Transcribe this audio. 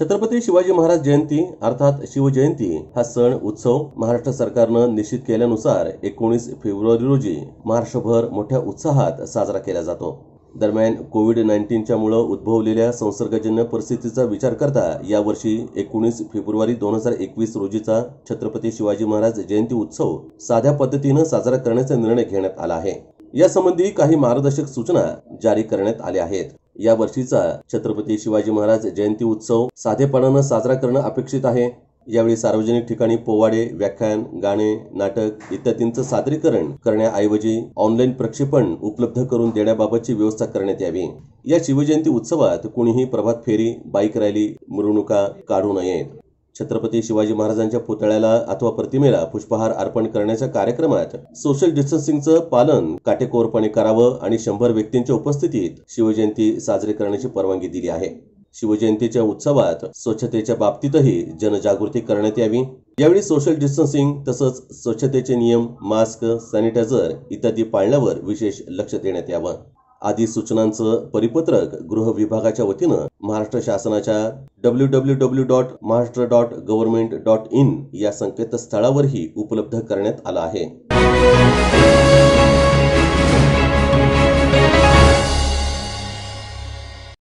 छत्रपती शिवाजी महाराज जयंती अर्थात शिवजयंती हा सण उत्सव महाराष्ट्र सरकारनं निश्चित केल्यानुसार एकोणीस फेब्रुवारी रोजी महाराष्ट्रभर मोठ्या उत्साहात साजरा केला जातो दरम्यान कोविड नाईन्टीनच्या मुळे उद्भवलेल्या संसर्गजन्य परिस्थितीचा विचार करता यावर्षी एकोणीस फेब्रुवारी दोन हजार एकवीस रोजीचा छत्रपती शिवाजी महाराज जयंती उत्सव साध्या पद्धतीनं साजरा करण्याचा निर्णय घेण्यात आला आहे यासंबंधी काही मार्गदर्शक सूचना जारी करण्यात आल्या आहेत या वर्षीचा छत्रपती शिवाजी महाराज जयंती उत्सव साधेपणानं साजरा करणं अपेक्षित आहे यावेळी सार्वजनिक ठिकाणी पोवाडे व्याख्यान गाणे नाटक इत्यादींचं सादरीकरण करण्याऐवजी ऑनलाईन प्रक्षेपण उपलब्ध करून देण्याबाबतची व्यवस्था करण्यात यावी या शिवजयंती उत्सवात कुणीही प्रभात फेरी बाईक रॅली मिरवणुका काढू नयेत छत्रपती शिवाजी महाराजांच्या पुतळ्याला अथवा प्रतिमेला पुष्पहार अर्पण करण्याच्या कार्यक्रमात सोशल डिस्टन्सिंगचं पालन काटेकोरपणे करावं आणि शंभर व्यक्तींच्या उपस्थितीत शिवजयंती साजरी करण्याची परवानगी दिली आहे शिवजयंतीच्या उत्सवात स्वच्छतेच्या बाबतीतही जनजागृती करण्यात यावी यावेळी सोशल डिस्टन्सिंग तसंच स्वच्छतेचे नियम मास्क सॅनिटायझर इत्यादी पाळण्यावर विशेष लक्ष देण्यात यावं आदी सूचनांचं परिपत्रक गृह विभागाच्या वतीनं महाराष्ट्र शासनाच्या W W W dot Maharashtra dot government dot in या संकेतस्थळावरही उपलब्ध करण्यात आलं आहे